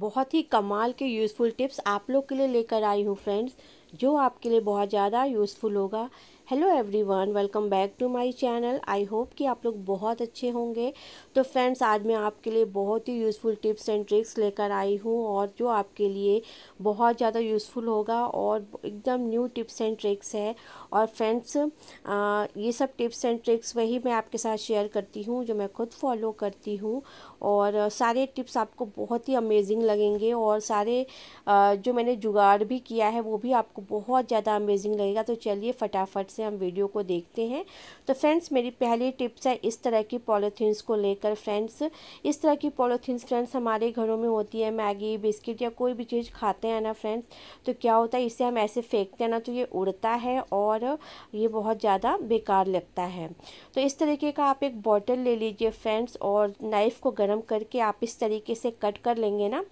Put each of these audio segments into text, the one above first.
बहुत ही कमाल के यूज़फुल टिप्स आप लोग के लिए लेकर आई हूँ फ्रेंड्स जो आपके लिए बहुत ज़्यादा यूज़फुल होगा hello everyone welcome back to my channel I hope कि आप लोग बहुत अच्छे होंगे तो फ्रेंड्स आज मैं आपके लिए बहुत ही यूज़फुल टिप्स एंड ट्रिक्स लेकर आई हूँ और जो आपके लिए बहुत ज़्यादा यूज़फुल होगा और एकदम न्यू टिप्स एंड ट्रिक्स है और फ्रेंड्स ये सब टिप्स एंड ट्रिक्स वही मैं आपके साथ शेयर करती हूँ जो मैं खुद फॉलो करती हूँ और सारे टिप्स आपको बहुत ही अमेजिंग लगेंगे और सारे जो मैंने जुगाड़ भी किया है वो भी आपको बहुत ज़्यादा अमेजिंग लगेगा तो चलिए फटाफट से हम वीडियो को देखते हैं तो फ्रेंड्स मेरी पहली टिप्स है इस तरह की पॉलीथीन्स को लेकर फ्रेंड्स इस तरह की पॉलीथीन्स फ्रेंड्स हमारे घरों में होती है मैगी बिस्किट या कोई भी चीज़ खाते हैं ना फ्रेंड्स तो क्या होता है इसे हम ऐसे फेंकते हैं ना तो ये उड़ता है और ये बहुत ज़्यादा बेकार लगता है तो इस तरीके का आप एक बॉटल ले लीजिए फ्रेंड्स और नाइफ़ को गर्म गर्म करके आप इस तरीके से कट कर लेंगे ना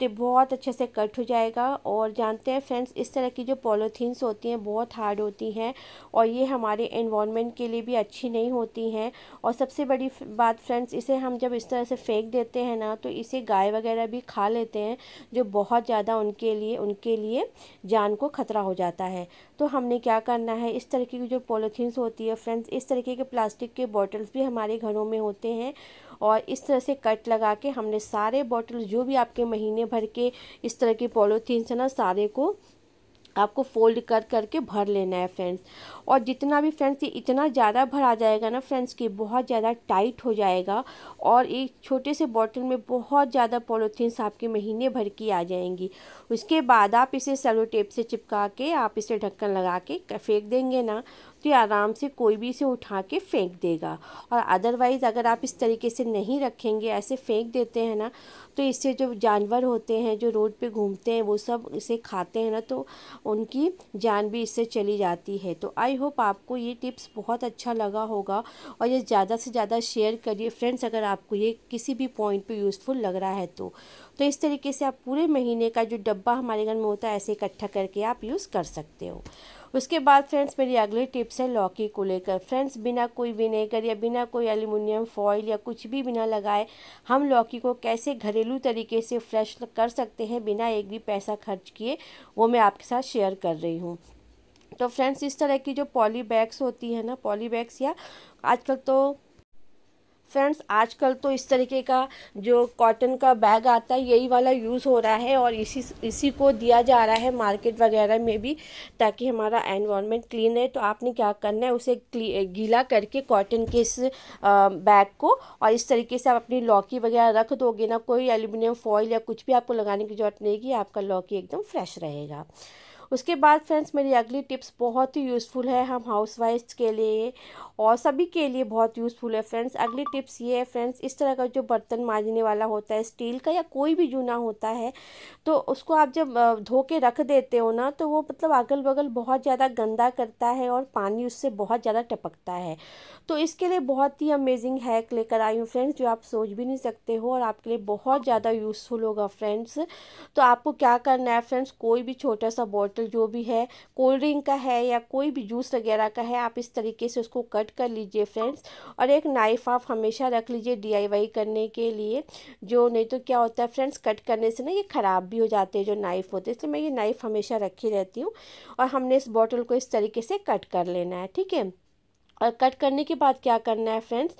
तो बहुत अच्छे से कट हो जाएगा और जानते हैं फ्रेंड्स इस तरह की जो पॉलीथीन्स होती हैं बहुत हार्ड होती हैं और ये हमारे इन्वामेंट के लिए भी अच्छी नहीं होती हैं और सबसे बड़ी बात फ्रेंड्स इसे हम जब इस तरह से फेंक देते हैं ना तो इसे गाय वगैरह भी खा लेते हैं जो बहुत ज़्यादा उनके लिए उनके लिए जान को ख़तरा हो जाता है तो हमने क्या करना है इस तरीके की जो पॉलीथीन्स होती है फ्रेंड्स इस तरीके के प्लास्टिक के बॉटल्स भी हमारे घरों में होते हैं और इस तरह से कट लगा के हमने सारे बॉटल जो भी आपके महीने भर के इस तरह के पॉलोथीन से ना सारे को आपको फोल्ड कर करके भर लेना है फ्रेंड्स और जितना भी फ्रेंड्स ये इतना ज़्यादा भरा जाएगा ना फ्रेंड्स कि बहुत ज़्यादा टाइट हो जाएगा और एक छोटे से बॉटल में बहुत ज़्यादा पॉलोथीन्स आपके महीने भर की आ जाएंगी उसके बाद आप इसे सेलो टेप से चिपका के आप इसे ढक्कन लगा के फेंक देंगे ना तो ये आराम से कोई भी इसे उठा के फेंक देगा और अदरवाइज़ अगर आप इस तरीके से नहीं रखेंगे ऐसे फेंक देते हैं ना तो इससे जो जानवर होते हैं जो रोड पे घूमते हैं वो सब इसे खाते हैं ना तो उनकी जान भी इससे चली जाती है तो आई होप आपको ये टिप्स बहुत अच्छा लगा होगा और ये ज़्यादा से ज़्यादा शेयर करिए फ्रेंड्स अगर आपको ये किसी भी पॉइंट पे यूज़फुल लग रहा है तो तो इस तरीके से आप पूरे महीने का जो डब्बा हमारे घर में होता है ऐसे इकट्ठा करके आप यूज़ कर सकते हो उसके बाद फ्रेंड्स मेरी अगली टिप्स है लौकी को लेकर फ्रेंड्स बिना कोई विनेगर या बिना कोई एल्यूमिनियम फॉइल या कुछ भी बिना लगाए हम लौकी को कैसे घरेलू तरीके से फ्रेश कर सकते हैं बिना एक भी पैसा खर्च किए वो मैं आपके साथ शेयर कर रही हूँ तो फ्रेंड्स इस तरह की जो पॉली बैग्स होती है ना पॉली बैग्स या आजकल तो फ्रेंड्स आजकल तो इस तरीके का जो कॉटन का बैग आता है यही वाला यूज़ हो रहा है और इसी इसी को दिया जा रहा है मार्केट वगैरह में भी ताकि हमारा एनवायरनमेंट क्लीन है तो आपने क्या करना है उसे गीला करके कॉटन के इस बैग को और इस तरीके से आप अपनी लौकी वगैरह रख दोगे ना कोई एल्यूमिनियम फॉइल या कुछ भी आपको लगाने की जरूरत नहीं कि आपका लौकी एकदम फ्रेश रहेगा उसके बाद फ्रेंड्स मेरी अगली टिप्स बहुत ही यूज़फुल है हम हाउस वाइफ्स के लिए और सभी के लिए बहुत यूज़फुल है फ्रेंड्स अगली टिप्स ये है फ्रेंड्स इस तरह का जो बर्तन मांजने वाला होता है स्टील का या कोई भी जूना होता है तो उसको आप जब धो के रख देते हो ना तो वो मतलब अगल बगल बहुत ज़्यादा गंदा करता है और पानी उससे बहुत ज़्यादा टपकता है तो इसके लिए बहुत ही अमेजिंग हैक लेकर आई हूँ फ्रेंड्स जो आप सोच भी नहीं सकते हो और आपके लिए बहुत ज़्यादा यूज़फुल होगा फ्रेंड्स तो आपको क्या करना है फ्रेंड्स कोई भी छोटा सा बॉटल बोतल जो भी है कोल्ड ड्रिंक का है या कोई भी जूस वगैरह का है आप इस तरीके से उसको कट कर लीजिए फ्रेंड्स और एक नाइफ़ आप हमेशा रख लीजिए डी करने के लिए जो नहीं तो क्या होता है फ्रेंड्स कट करने से ना ये ख़राब भी हो जाते हैं जो नाइफ़ होते हैं इसलिए मैं ये नाइफ़ हमेशा रखी रहती हूँ और हमने इस बॉटल को इस तरीके से कट कर लेना है ठीक है और कट करने के बाद क्या करना है फ्रेंड्स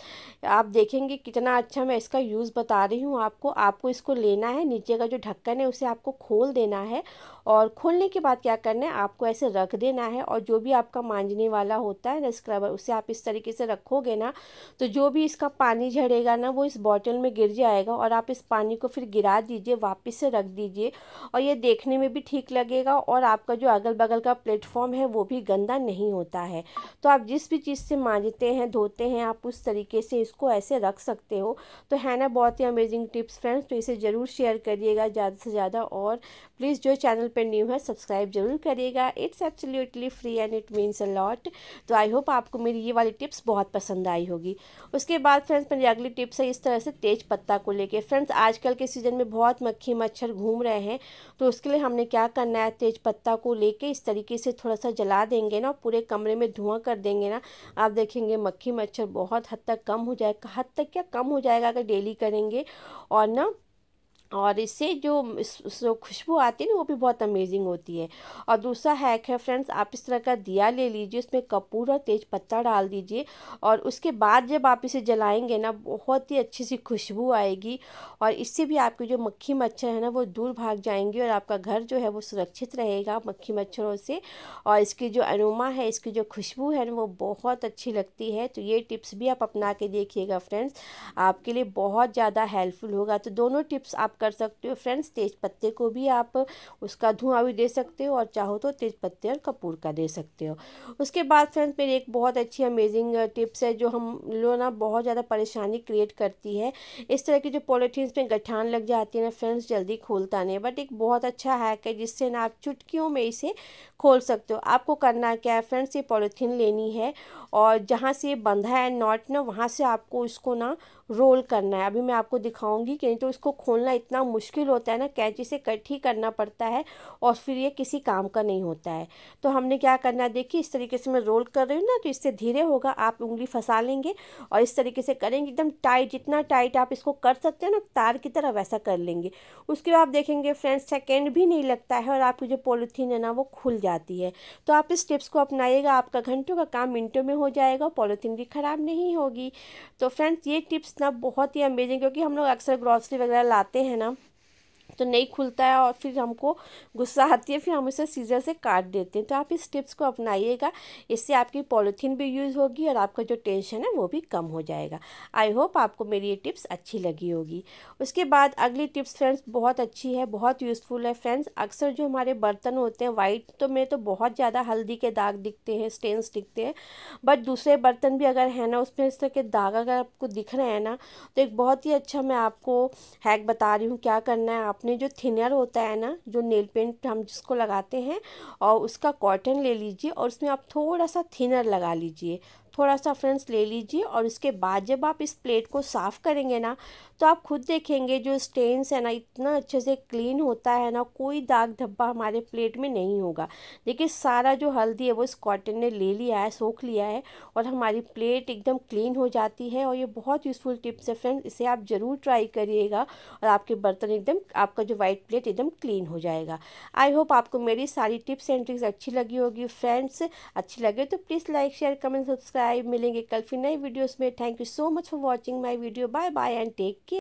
आप देखेंगे कितना अच्छा मैं इसका यूज़ बता रही हूँ आपको आपको इसको लेना है नीचे का जो ढक्कन है उसे आपको खोल देना है और खोलने के बाद क्या करना है आपको ऐसे रख देना है और जो भी आपका मांझने वाला होता है ना स्क्रबर उसे आप इस तरीके से रखोगे ना तो जो भी इसका पानी झड़ेगा ना वो इस बॉटल में गिर जाएगा और आप इस पानी को फिर गिरा दीजिए वापस से रख दीजिए और ये देखने में भी ठीक लगेगा और आपका जो अगल बगल का प्लेटफॉर्म है वो भी गंदा नहीं होता है तो आप जिस भी चीज़ से मांझते हैं धोते हैं आप उस तरीके से इसको ऐसे रख सकते हो तो है ना बहुत ही अमेजिंग टिप्स फ्रेंड्स तो इसे ज़रूर शेयर करिएगा ज़्यादा से ज़्यादा और प्लीज़ जो चैनल पर पर न्यू है सब्सक्राइब जरूर करिएगा it's absolutely free and it means a lot तो आई होप आपको मेरी ये वाली टिप्स बहुत पसंद आई होगी उसके बाद फ्रेंड्स मेरी अगली टिप्स है इस तरह से तेज पत्ता को लेके फ्रेंड्स आजकल के सीज़न में बहुत मक्खी मच्छर घूम रहे हैं तो उसके लिए हमने क्या करना है तेज पत्ता को लेके इस तरीके से थोड़ा सा जला देंगे ना पूरे कमरे में धुआं कर देंगे ना आप देखेंगे मक्खी मच्छर बहुत हद तक कम हो जाएगा हद तक क्या कम हो जाएगा अगर डेली करेंगे और ना और इससे जो खुशबू आती है ना वो भी बहुत अमेजिंग होती है और दूसरा हैक है फ्रेंड्स आप इस तरह का दिया ले लीजिए उसमें कपूर और तेज पत्ता डाल दीजिए और उसके बाद जब आप इसे जलाएंगे ना बहुत ही अच्छी सी खुशबू आएगी और इससे भी आपकी जो मक्खी मच्छर है ना वो दूर भाग जाएंगे और आपका घर जो है वो सुरक्षित रहेगा मक्खी मच्छरों से और इसकी जो अनुमा है इसकी जो खुशबू है ना वो बहुत अच्छी लगती है तो ये टिप्स भी आप अपना के देखिएगा फ्रेंड्स आपके लिए बहुत ज़्यादा हेल्पफुल होगा तो दोनों टिप्स आप कर सकते हो फ्रेंड्स तेज पत्ते को भी आप उसका धुआं भी दे सकते हो और चाहो तो तेज पत्ते और कपूर का दे सकते हो उसके बाद फ्रेंड्स मेरी एक बहुत अच्छी अमेजिंग टिप्स है जो हम लोग ना बहुत ज़्यादा परेशानी क्रिएट करती है इस तरह की जो पॉलिथीन में गठान लग जाती है ना फ्रेंड्स जल्दी खोलता नहीं बट एक बहुत अच्छा हैक है जिससे ना आप चुटकियों में इसे खोल सकते हो आपको करना क्या है फ्रेंड्स ये पॉलीथीन लेनी है और जहाँ से ये बंधा है नॉट ना वहाँ से आपको इसको ना रोल करना है अभी मैं आपको दिखाऊंगी कि नहीं तो इसको खोलना इतना मुश्किल होता है ना कैंची से कट ही करना पड़ता है और फिर ये किसी काम का नहीं होता है तो हमने क्या करना है देखिए इस तरीके से मैं रोल कर रही हूँ ना तो इससे धीरे होगा आप उंगली फंसा लेंगे और इस तरीके से करेंगे एकदम टाइट जितना टाइट आप इसको कर सकते हैं ना तार की तरह वैसा कर लेंगे उसके बाद आप देखेंगे फ्रेंड्स सेकेंड भी नहीं लगता है और आपकी जो पॉलीथीन है ना वो खुल जाती है तो आप इस टिप्स को अपनाइएगा आपका घंटों का काम मिनटों में हो जाएगा पॉलीथीन भी ख़राब नहीं होगी तो फ्रेंड्स ये टिप्स इतना बहुत ही अमेजिंग क्योंकि हम लोग अक्सर ग्रॉसरी वगैरह लाते हैं ना तो नहीं खुलता है और फिर हमको गुस्सा आती है फिर हम उसे सीजर से काट देते हैं तो आप इस टिप्स को अपनाइएगा इससे आपकी पॉलीथीन भी यूज़ होगी और आपका जो टेंशन है वो भी कम हो जाएगा आई होप आपको मेरी ये टिप्स अच्छी लगी होगी उसके बाद अगली टिप्स फ्रेंड्स बहुत अच्छी है बहुत यूज़फुल है फ्रेंड्स अक्सर जो हमारे बर्तन होते हैं वाइट तो में तो बहुत ज़्यादा हल्दी के दाग दिखते हैं स्टेन्स दिखते हैं बट दूसरे बर्तन भी अगर है ना उसमें इस तरह के दाग अगर आपको दिख रहे हैं ना तो एक बहुत ही अच्छा मैं आपको हैक बता रही हूँ क्या करना है आप अपने जो थिनर होता है ना जो नेल पेंट हम जिसको लगाते हैं और उसका कॉटन ले लीजिए और उसमें आप थोड़ा सा थिनर लगा लीजिए थोड़ा सा फ्रेंड्स ले लीजिए और उसके बाद जब आप इस प्लेट को साफ़ करेंगे ना तो आप खुद देखेंगे जो स्टेन्स है ना इतना अच्छे से क्लीन होता है ना कोई दाग धब्बा हमारे प्लेट में नहीं होगा देखिए सारा जो हल्दी है वो इस कॉटन ने ले लिया है सोख लिया है और हमारी प्लेट एकदम क्लीन हो जाती है और ये बहुत यूज़फुल टिप्स है फ्रेंड्स इसे आप ज़रूर ट्राई करिएगा और आपके बर्तन एकदम आपका जो वाइट प्लेट एकदम क्लीन हो जाएगा आई होप आपको मेरी सारी टिप्स एंड ट्रिक्स अच्छी लगी होगी फ्रेंड्स अच्छी लगे तो please like share comment subscribe subscribe मिलेंगे कल फिर नई वीडियोस में thank you so much for watching my video bye bye and take care